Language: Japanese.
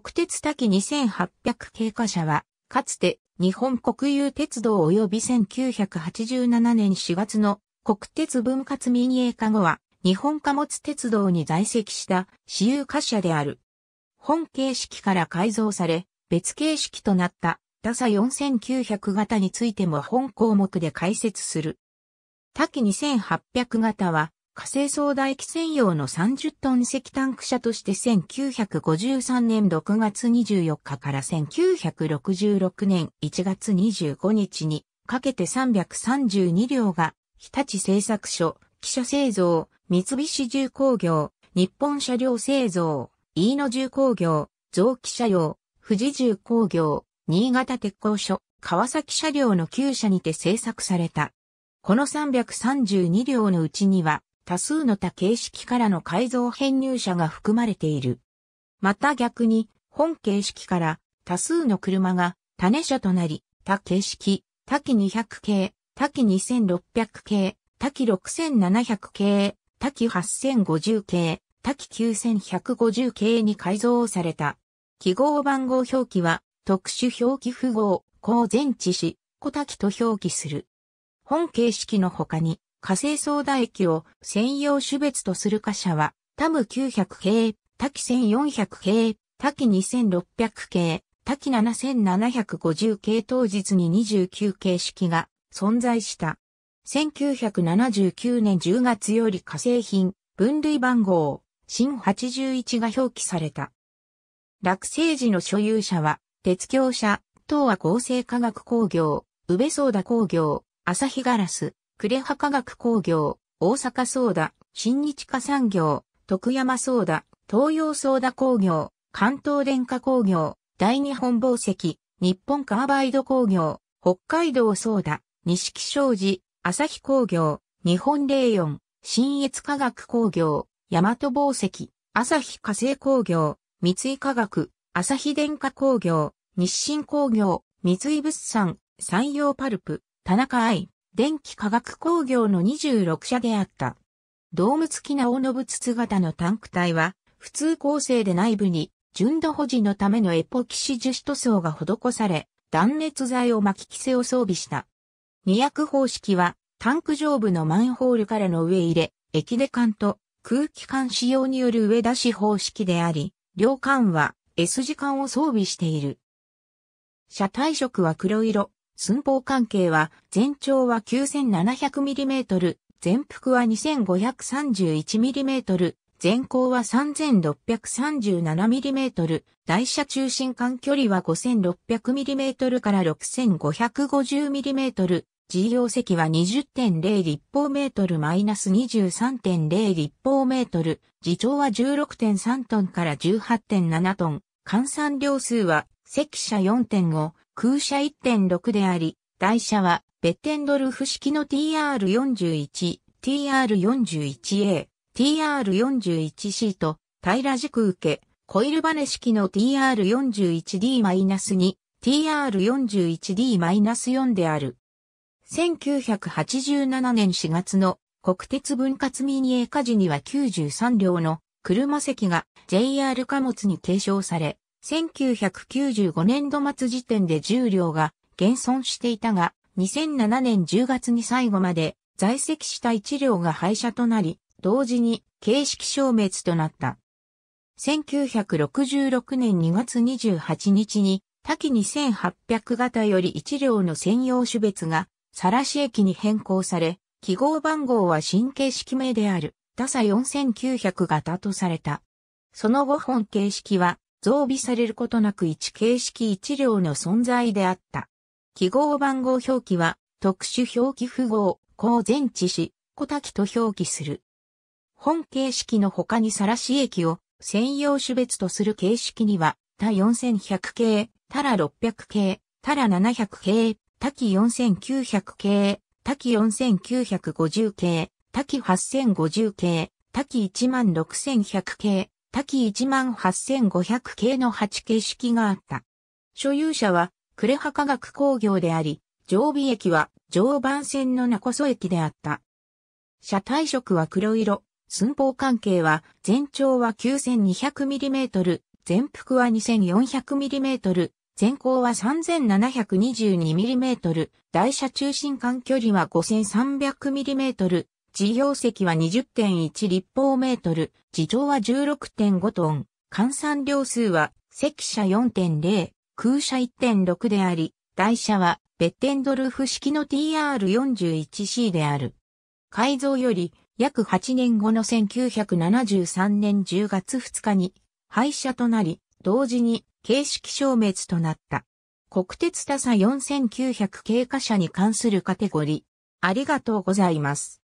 国鉄滝2800経過者は、かつて日本国有鉄道及び1987年4月の国鉄分割民営化後は、日本貨物鉄道に在籍した私有貨車である。本形式から改造され、別形式となった他社4900型についても本項目で解説する。多岐2800型は火星総大気専用の30トン石タンク車として1953年6月24日から1966年1月25日にかけて332両が日立製作所、汽車製造、三菱重工業、日本車両製造、飯野重工業、臓器車用、富士重工業、新潟鉄工所、川崎車両の旧車にて製作された。この332両のうちには、多数の多形式からの改造編入者が含まれている。また逆に、本形式から多数の車が種車となり、多形式、多機200系、多機2600系、多機6700系、多機8050系、多機9150系に改造された。記号番号表記は特殊表記符号、公前置し、小多機と表記する。本形式の他に、火星相談液を専用種別とする貨車は、タム900系、タキ1400系、タキ2600系、タキ7750系当日に29形式が存在した。1979年10月より火星品、分類番号、新81が表記された。落成時の所有者は、鉄橋社、東亜合成化学工業、宇部相ー工業、朝日ガラス、呉羽化学工業、大阪ソーダ、新日化産業、徳山ソーダ、東洋ソーダ工業、関東電化工業、大日本宝石、日本カーバイド工業、北海道ソーダ、西木商事、朝日工業、日本レイン、新越化学工業、大和宝石、朝日化成工業、三井化学、朝日電化工業、日清工業、三井物産、山陽パルプ、田中愛、電気化学工業の26社であった。ドーム付きな大信つ型のタンク体は、普通構成で内部に純度保持のためのエポキシ樹脂塗装が施され、断熱材を巻き着せを装備した。二役方式は、タンク上部のマンホールからの上入れ、液で管と空気管使用による上出し方式であり、両管は S 字管を装備している。車体色は黒色、寸法関係は、全長は 9700mm、全幅は 2531mm、全高は 3637mm、台車中心間距離は 5600mm から 6550mm、事業席は20.0立方メートルマイナス23.0立方メートル、自重は16.3トンから18.7トン、換算量数は、積車4.5、空車1.6であり、台車はベッテンドルフ式の TR41、TR41A、TR41C と平ら軸受け、コイルバネ式の TR41D-2、TR41D-4 である。1987年4月の国鉄分割民営化時には93両の車席が JR 貨物に継承され、1995年度末時点で重量が減損していたが、2007年10月に最後まで在籍した1両が廃車となり、同時に形式消滅となった。1966年2月28日に、多岐2800型より1両の専用種別が、ラし駅に変更され、記号番号は新形式名である、ダサ4900型とされた。その後本形式は、増備されることなく一形式一両の存在であった。記号番号表記は特殊表記符号、公前置し、小滝と表記する。本形式の他にらし液を専用種別とする形式には、他4100系、他ら600系、他ら700系、他記4900系、他記4950系、他記8050系、他記16100系、多岐18500系の8形式があった。所有者は、呉羽化学工業であり、常備駅は常磐線の名古曽駅であった。車体色は黒色、寸法関係は全長は 9200mm、全幅は 2400mm、全高は 3722mm、台車中心間距離は 5300mm、事業積は20.1立方メートル、地上は16.5トン、換算量数は積車4.0、空車1.6であり、台車はベッテンドルフ式の TR41C である。改造より約8年後の1973年10月2日に廃車となり、同時に形式消滅となった。国鉄多社4900経過車に関するカテゴリー。ありがとうございます。